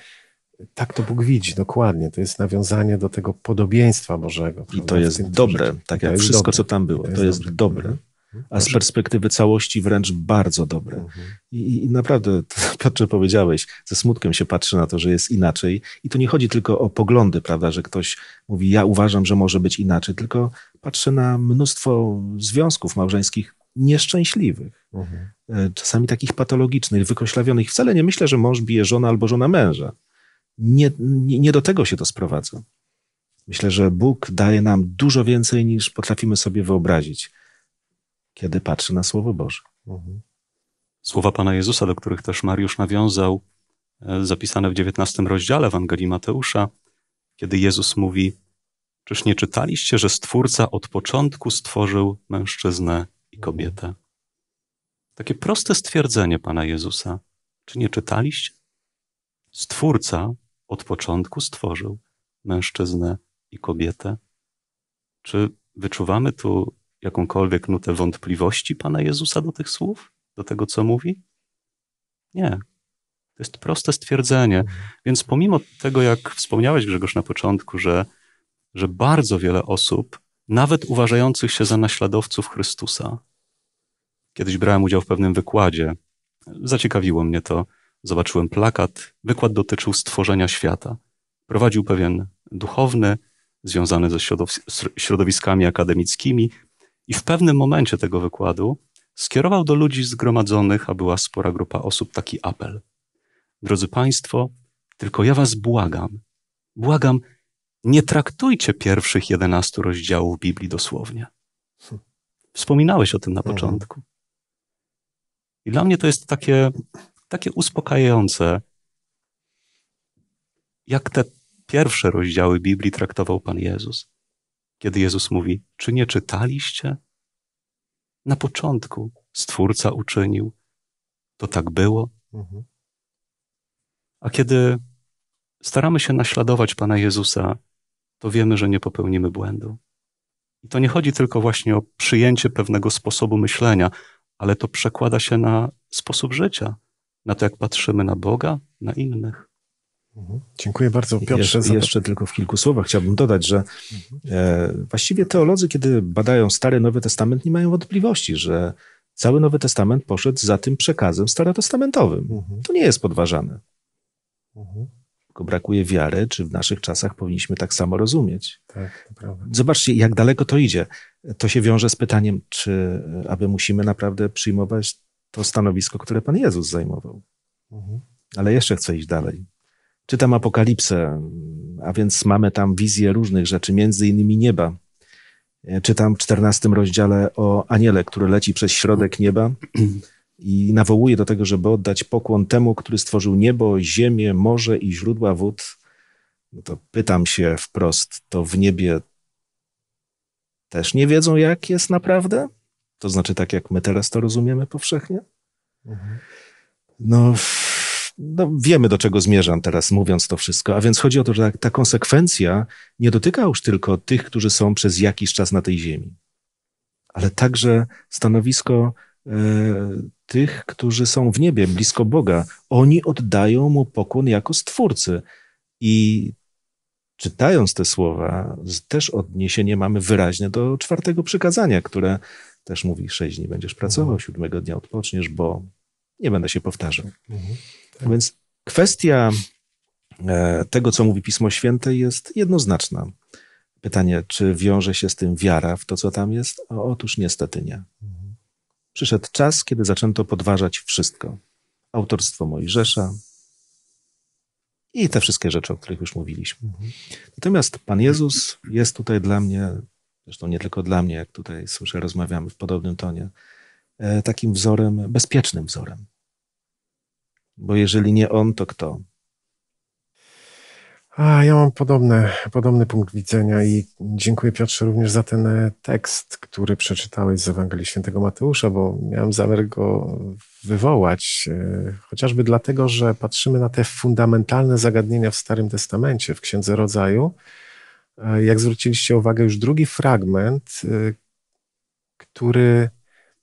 tak to Bóg widzi, dokładnie. To jest nawiązanie do tego podobieństwa Bożego. I to jest dobre, tak jak wszystko, dobre. co tam było. To, to jest, dobre. dobre. Mhm. A z perspektywy całości wręcz bardzo dobre. Mhm. I, I, naprawdę, to, powiedziałeś, ze smutkiem się patrzy na to, że jest inaczej. I tu nie chodzi tylko o poglądy, prawda, że ktoś mówi, ja uważam, że może być inaczej, tylko patrzę na mnóstwo związków małżeńskich, nieszczęśliwych. Mhm. E, czasami takich patologicznych, wykoślawionych. Wcale nie myślę, że mąż bije żona albo żona męża. Nie, nie, nie do tego się to sprowadza. Myślę, że Bóg daje nam dużo więcej niż potrafimy sobie wyobrazić, kiedy patrzy na Słowo Boże. Mhm. Słowa Pana Jezusa, do których też Mariusz nawiązał, e, zapisane w XIX rozdziale Ewangelii Mateusza, kiedy Jezus mówi: Czyż nie czytaliście, że Stwórca od początku stworzył mężczyznę kobietę. Takie proste stwierdzenie Pana Jezusa. Czy nie czytaliście? Stwórca od początku stworzył mężczyznę i kobietę. Czy wyczuwamy tu jakąkolwiek nutę wątpliwości Pana Jezusa do tych słów, do tego, co mówi? Nie. To jest proste stwierdzenie. Więc pomimo tego, jak wspomniałeś, Grzegorz, na początku, że, że bardzo wiele osób nawet uważających się za naśladowców Chrystusa. Kiedyś brałem udział w pewnym wykładzie. Zaciekawiło mnie to. Zobaczyłem plakat. Wykład dotyczył stworzenia świata. Prowadził pewien duchowny, związany ze środowiskami akademickimi, i w pewnym momencie tego wykładu skierował do ludzi zgromadzonych, a była spora grupa osób, taki apel. Drodzy Państwo, tylko ja Was błagam, błagam, nie traktujcie pierwszych 11 rozdziałów Biblii dosłownie. Wspominałeś o tym na mhm. początku. I dla mnie to jest takie, takie uspokajające, jak te pierwsze rozdziały Biblii traktował Pan Jezus. Kiedy Jezus mówi: Czy nie czytaliście? Na początku Stwórca uczynił, to tak było. Mhm. A kiedy staramy się naśladować Pana Jezusa, to wiemy, że nie popełnimy błędu. I to nie chodzi tylko właśnie o przyjęcie pewnego sposobu myślenia, ale to przekłada się na sposób życia, na to, jak patrzymy na Boga, na innych. Mhm. Dziękuję bardzo, Piotrze. Jeszcze, jeszcze tylko w kilku słowach chciałbym dodać, że e, właściwie teolodzy, kiedy badają Stary Nowy Testament, nie mają wątpliwości, że cały Nowy Testament poszedł za tym przekazem starotestamentowym. Mhm. To nie jest podważane. Mhm tylko brakuje wiary, czy w naszych czasach powinniśmy tak samo rozumieć. Tak, Zobaczcie, jak daleko to idzie. To się wiąże z pytaniem, czy e, aby musimy naprawdę przyjmować to stanowisko, które Pan Jezus zajmował. Mhm. Ale jeszcze chcę iść dalej. Czytam Apokalipsę, a więc mamy tam wizję różnych rzeczy, między innymi nieba. E, czytam w 14 rozdziale o aniele, który leci przez środek nieba. i nawołuje do tego, żeby oddać pokłon temu, który stworzył niebo, ziemię, morze i źródła wód. No to pytam się wprost, to w niebie też nie wiedzą, jak jest naprawdę? To znaczy tak, jak my teraz to rozumiemy powszechnie? Mhm. No, no, wiemy, do czego zmierzam teraz, mówiąc to wszystko. A więc chodzi o to, że ta, ta konsekwencja nie dotyka już tylko tych, którzy są przez jakiś czas na tej ziemi, ale także stanowisko e, tych, którzy są w niebie, blisko Boga. Oni oddają mu pokłon jako stwórcy. I czytając te słowa, też odniesienie mamy wyraźne do czwartego przykazania, które też mówi: sześć dni będziesz pracował, mhm. siódmego dnia odpoczniesz, bo nie będę się powtarzał. Mhm. Tak. Więc kwestia e, tego, co mówi Pismo Święte, jest jednoznaczna. Pytanie, czy wiąże się z tym wiara w to, co tam jest? Otóż niestety nie. Mhm przyszedł czas, kiedy zaczęto podważać wszystko. Autorstwo Mojżesza i te wszystkie rzeczy, o których już mówiliśmy. Natomiast Pan Jezus jest tutaj dla mnie, zresztą nie tylko dla mnie, jak tutaj słyszę, rozmawiamy w podobnym tonie, e, takim wzorem, bezpiecznym wzorem. Bo jeżeli nie On, to kto? A, ja mam podobne, podobny punkt widzenia i dziękuję Piotrze również za ten e, tekst, który przeczytałeś z Ewangelii Świętego Mateusza, bo miałem zamiar go wywołać, e, chociażby dlatego, że patrzymy na te fundamentalne zagadnienia w Starym Testamencie, w Księdze Rodzaju. E, jak zwróciliście uwagę, już drugi fragment, który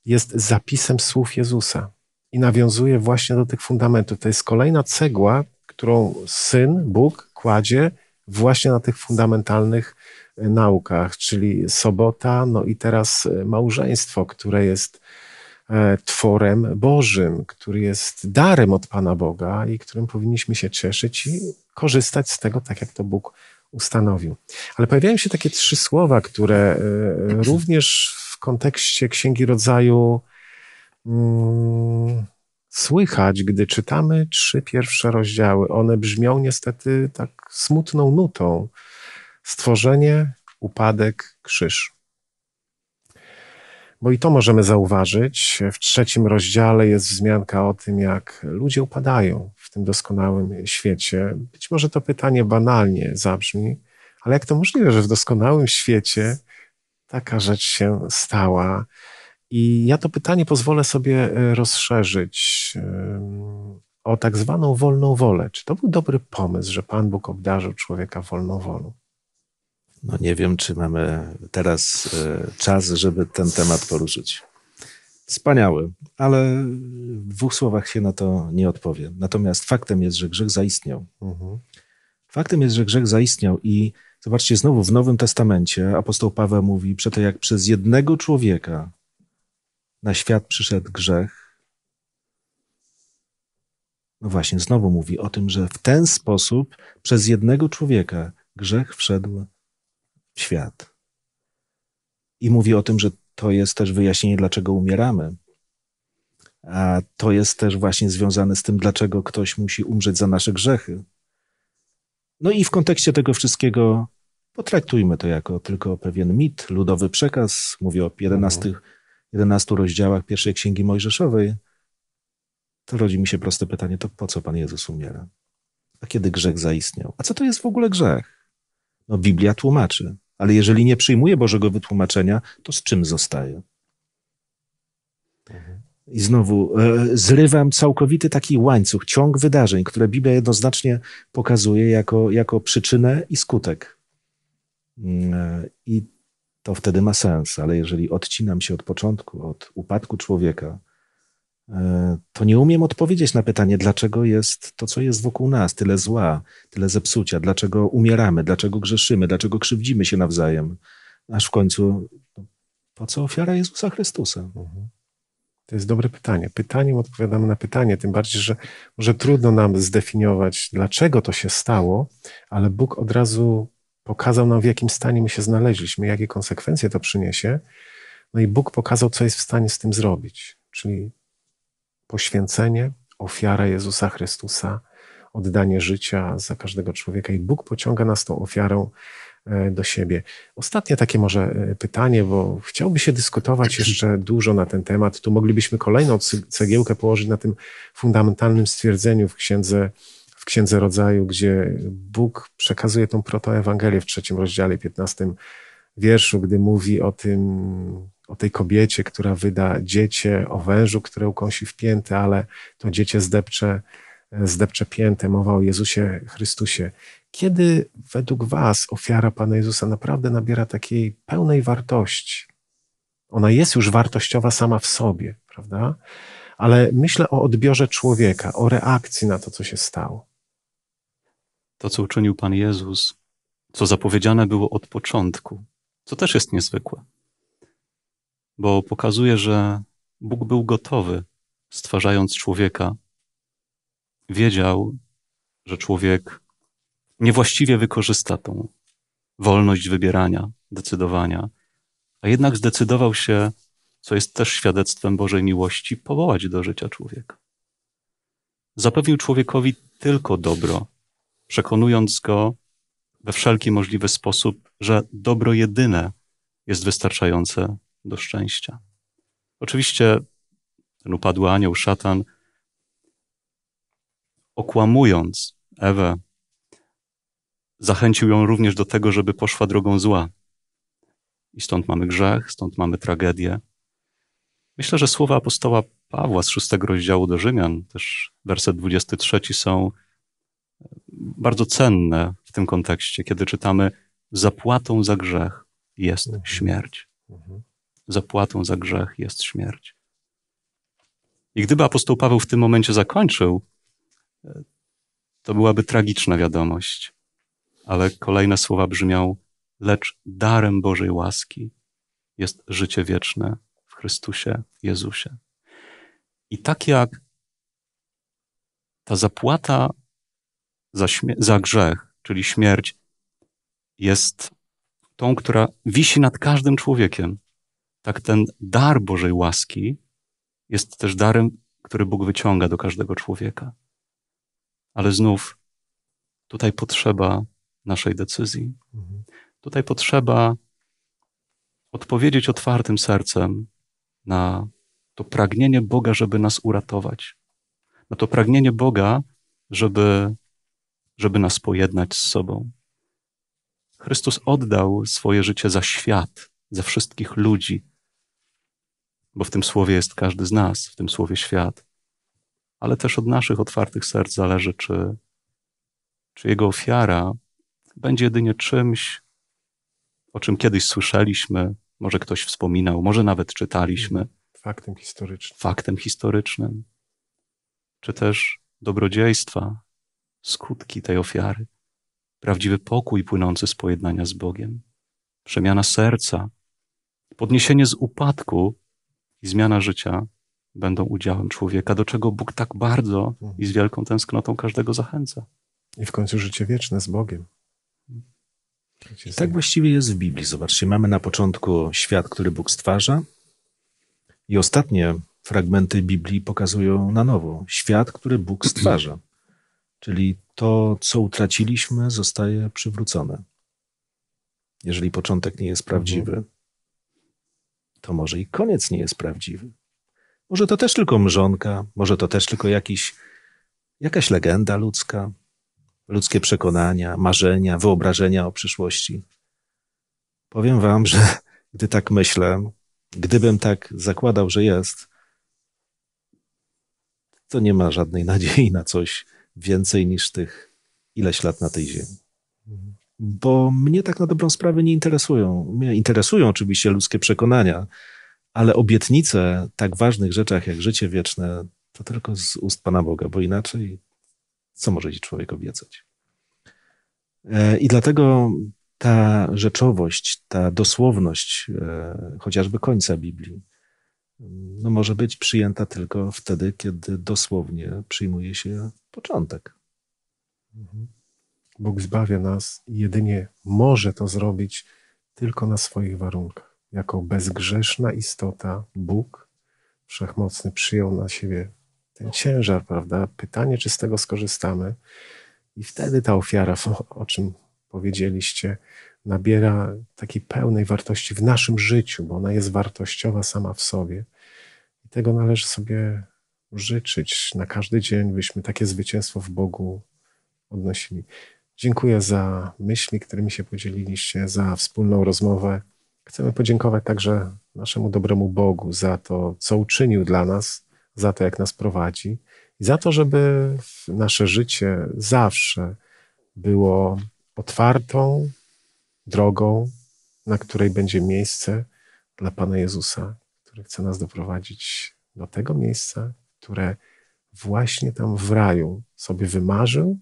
jest zapisem słów Jezusa i nawiązuje właśnie do tych fundamentów. To jest kolejna cegła, którą Syn, Bóg, wykładzie właśnie na tych fundamentalnych e, naukach, czyli sobota, no i teraz e, małżeństwo, które jest e, tworem Bożym, który jest darem od Pana Boga i którym powinniśmy się cieszyć i korzystać z tego tak, jak to Bóg ustanowił. Ale pojawiają się takie trzy słowa, które również w kontekście Księgi Rodzaju. Mm, słychać, gdy czytamy trzy pierwsze rozdziały. One brzmią niestety tak smutną nutą. Stworzenie, upadek, krzyż. Bo i to możemy zauważyć. W trzecim rozdziale jest wzmianka o tym, jak ludzie upadają w tym doskonałym świecie. Być może to pytanie banalnie zabrzmi, ale jak to możliwe, że w doskonałym świecie taka rzecz się stała? I ja to pytanie pozwolę sobie e, rozszerzyć o tak zwaną wolną wolę. Czy to był dobry pomysł, że Pan Bóg obdarzył człowieka wolną wolą? No nie wiem, czy mamy teraz e, czas, żeby ten temat poruszyć. Wspaniały, ale w dwóch słowach się na to nie odpowie. Natomiast faktem jest, że grzech zaistniał. Mhm. Faktem jest, że grzech zaistniał i zobaczcie, znowu w Nowym Testamencie apostoł Paweł mówi, to, jak przez jednego człowieka na świat przyszedł grzech, no właśnie, znowu mówi o tym, że w ten sposób przez jednego człowieka grzech wszedł w świat. I mówi o tym, że to jest też wyjaśnienie, dlaczego umieramy. A to jest też właśnie związane z tym, dlaczego ktoś musi umrzeć za nasze grzechy. No i w kontekście tego wszystkiego potraktujmy to jako tylko pewien mit, ludowy przekaz. Mówię o 11, mhm. 11 rozdziałach pierwszej księgi Mojżeszowej to rodzi mi się proste pytanie, to po co Pan Jezus umiera? A kiedy grzech zaistniał? A co to jest w ogóle grzech? No Biblia tłumaczy, ale jeżeli nie przyjmuje Bożego wytłumaczenia, to z czym zostaje? Mhm. I znowu e, zrywam całkowity taki łańcuch, ciąg wydarzeń, które Biblia jednoznacznie pokazuje jako, jako przyczynę i skutek. Mm, e, I to wtedy ma sens, ale jeżeli odcinam się od początku, od upadku człowieka, E, to nie umiem odpowiedzieć na pytanie, dlaczego jest to, co jest wokół nas, tyle zła, tyle zepsucia, dlaczego umieramy, dlaczego grzeszymy, dlaczego krzywdzimy się nawzajem, aż w końcu no, po co ofiara Jezusa Chrystusa? Mhm. To jest dobre pytanie. Pytaniem odpowiadamy na pytanie, tym bardziej, że może trudno nam zdefiniować, dlaczego to się stało, ale Bóg od razu pokazał nam, w jakim stanie my się znaleźliśmy, jakie konsekwencje to przyniesie. No i Bóg pokazał, co jest w stanie z tym zrobić. Czyli poświęcenie, ofiara Jezusa Chrystusa, oddanie życia za każdego człowieka i Bóg pociąga nas tą ofiarą e, do siebie. Ostatnie takie może e, pytanie, bo chciałby się dyskutować jeszcze dużo na ten temat. Tu moglibyśmy kolejną cegiełkę położyć na tym fundamentalnym stwierdzeniu w księdze, w księdze rodzaju, gdzie Bóg przekazuje tą protoewangelię w trzecim rozdziale, 15 wierszu, gdy mówi o tym, o tej kobiecie, która wyda dziecię, o wężu, które ukąsi w piętę, ale to dziecię zdepcze, zdepcze piętę. Mowa o Jezusie Chrystusie. Kiedy według Was ofiara Pana Jezusa naprawdę nabiera takiej pełnej wartości? Ona jest już wartościowa sama w sobie, prawda? Ale myślę o odbiorze człowieka, o reakcji na to, co się stało. To, co uczynił Pan Jezus, co zapowiedziane było od początku, co też jest niezwykłe bo pokazuje, że Bóg był gotowy, stwarzając człowieka. Wiedział, że człowiek niewłaściwie wykorzysta tą wolność wybierania, decydowania, a jednak zdecydował się, co jest też świadectwem Bożej miłości, powołać do życia człowieka. Zapewnił człowiekowi tylko dobro, przekonując go we wszelki możliwy sposób, że dobro jedyne jest wystarczające do szczęścia. Oczywiście ten upadły anioł, szatan, okłamując Ewę, zachęcił ją również do tego, żeby poszła drogą zła. I stąd mamy grzech, stąd mamy tragedię. Myślę, że słowa apostoła Pawła z szóstego rozdziału do Rzymian, też werset 23 są bardzo cenne w tym kontekście, kiedy czytamy zapłatą za grzech jest mhm. śmierć. Mhm zapłatą za grzech jest śmierć. I gdyby apostoł Paweł w tym momencie zakończył, to byłaby tragiczna wiadomość. Ale kolejne słowa brzmiały: Lecz darem Bożej łaski jest życie wieczne w Chrystusie Jezusie. I tak jak ta zapłata za, za grzech, czyli śmierć, jest tą, która wisi nad każdym człowiekiem, tak ten dar Bożej łaski jest też darem, który Bóg wyciąga do każdego człowieka. Ale znów tutaj potrzeba naszej decyzji. Mhm. Tutaj potrzeba odpowiedzieć otwartym sercem na to pragnienie Boga, żeby nas uratować, na to pragnienie Boga, żeby, żeby nas pojednać z sobą. Chrystus oddał swoje życie za świat, za wszystkich ludzi, bo w tym słowie jest każdy z nas, w tym słowie świat, ale też od naszych otwartych serc zależy, czy, czy jego ofiara będzie jedynie czymś, o czym kiedyś słyszeliśmy, może ktoś wspominał, może nawet czytaliśmy. Faktem historycznym. Faktem historycznym. Czy też dobrodziejstwa, skutki tej ofiary, prawdziwy pokój płynący z pojednania z Bogiem, przemiana serca, podniesienie z upadku i zmiana życia będą udziałem człowieka, do czego Bóg tak bardzo i z wielką tęsknotą każdego zachęca. I w końcu życie wieczne z Bogiem. Tak I tak właściwie jest w Biblii. Zobaczcie, mamy na początku świat, który Bóg stwarza, i ostatnie fragmenty Biblii pokazują na nowo świat, który Bóg stwarza. Czyli to, co utraciliśmy, zostaje przywrócone. Jeżeli początek nie jest mhm. prawdziwy, to może i koniec nie jest prawdziwy. Może to też tylko mrzonka, może to też tylko jakiś, jakaś legenda ludzka, ludzkie przekonania, marzenia, wyobrażenia o przyszłości. Powiem wam, że gdy tak myślę, gdybym tak zakładał, że jest, to nie ma żadnej nadziei na coś więcej niż tych ileś lat na tej ziemi bo mnie tak na dobrą sprawę nie interesują. Mnie interesują oczywiście ludzkie przekonania, ale obietnice tak ważnych rzeczach jak życie wieczne to tylko z ust Pana Boga, bo inaczej co może ci człowiek obiecać? E, I dlatego ta rzeczowość, ta dosłowność e, chociażby końca Biblii no może być przyjęta tylko wtedy, kiedy dosłownie przyjmuje się początek. Mhm. Bóg zbawia nas i jedynie może to zrobić tylko na swoich warunkach. Jako bezgrzeszna istota Bóg Wszechmocny przyjął na siebie ten ciężar, prawda? Pytanie, czy z tego skorzystamy. I wtedy ta ofiara, o czym powiedzieliście, nabiera takiej pełnej wartości w naszym życiu, bo ona jest wartościowa sama w sobie. I tego należy sobie życzyć na każdy dzień, byśmy takie zwycięstwo w Bogu odnosili. Dziękuję za myśli, którymi się podzieliliście, za wspólną rozmowę. Chcemy podziękować także naszemu dobremu Bogu za to, co uczynił dla nas, za to, jak nas prowadzi i za to, żeby nasze życie zawsze było otwartą drogą, na której będzie miejsce dla Pana Jezusa, który chce nas doprowadzić do tego miejsca, które właśnie tam w raju sobie wymarzył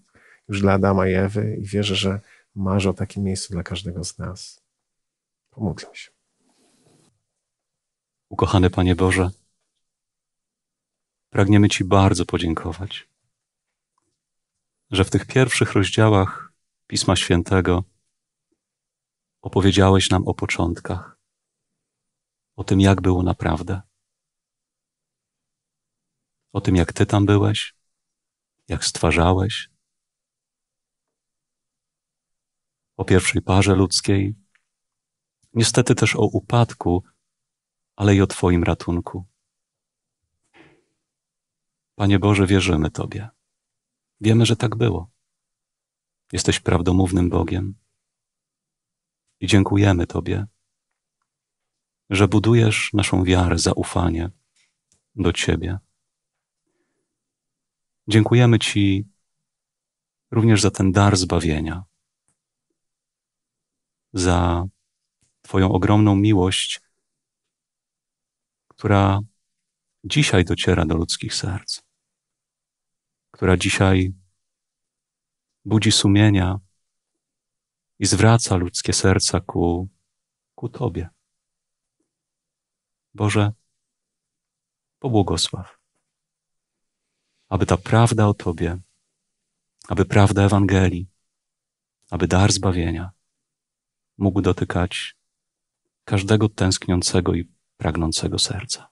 już dla Adama i Ewy i wierzę, że marzę o takim miejscu dla każdego z nas. Pomódlę się. Ukochany Panie Boże, pragniemy Ci bardzo podziękować, że w tych pierwszych rozdziałach Pisma Świętego opowiedziałeś nam o początkach, o tym, jak było naprawdę, o tym, jak Ty tam byłeś, jak stwarzałeś, o pierwszej parze ludzkiej, niestety też o upadku, ale i o Twoim ratunku. Panie Boże, wierzymy Tobie. Wiemy, że tak było. Jesteś prawdomównym Bogiem. I dziękujemy Tobie, że budujesz naszą wiarę, zaufanie do Ciebie. Dziękujemy Ci również za ten dar zbawienia, za Twoją ogromną miłość, która dzisiaj dociera do ludzkich serc, która dzisiaj budzi sumienia i zwraca ludzkie serca ku, ku Tobie. Boże, pobłogosław, aby ta prawda o Tobie, aby prawda Ewangelii, aby dar zbawienia mógł dotykać każdego tęskniącego i pragnącego serca.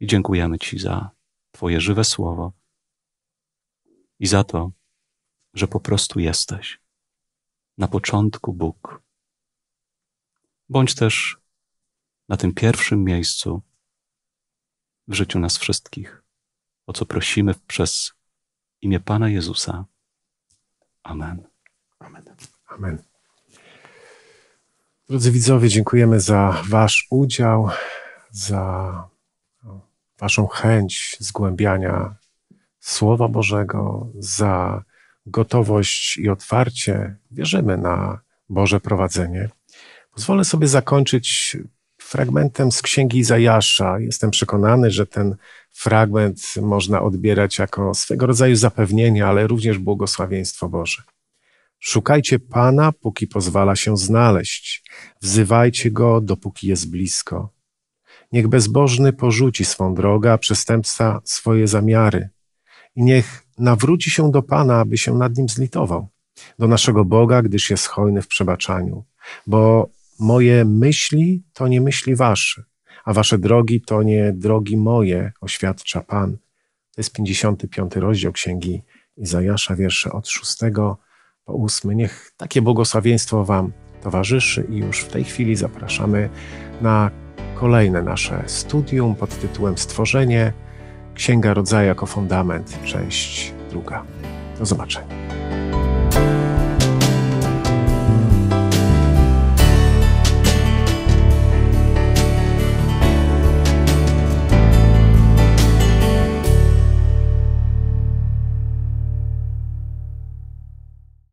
I dziękujemy Ci za Twoje żywe słowo i za to, że po prostu jesteś. Na początku Bóg. Bądź też na tym pierwszym miejscu w życiu nas wszystkich, o co prosimy przez imię Pana Jezusa. Amen. Amen. Amen. Drodzy widzowie, dziękujemy za Wasz udział, za Waszą chęć zgłębiania Słowa Bożego, za gotowość i otwarcie. Wierzymy na Boże prowadzenie. Pozwolę sobie zakończyć fragmentem z księgi Izajasza. Jestem przekonany, że ten fragment można odbierać jako swego rodzaju zapewnienie, ale również błogosławieństwo Boże. Szukajcie Pana, póki pozwala się znaleźć. Wzywajcie Go, dopóki jest blisko. Niech bezbożny porzuci swą drogę, a przestępca swoje zamiary. I niech nawróci się do Pana, aby się nad nim zlitował. Do naszego Boga, gdyż jest hojny w przebaczaniu. Bo moje myśli to nie myśli wasze, a wasze drogi to nie drogi moje, oświadcza Pan. To jest 55 rozdział Księgi Izajasza, wiersze od 6 ósmy. Niech takie błogosławieństwo Wam towarzyszy i już w tej chwili zapraszamy na kolejne nasze studium pod tytułem Stworzenie Księga Rodzaju jako Fundament, część druga. Do zobaczenia.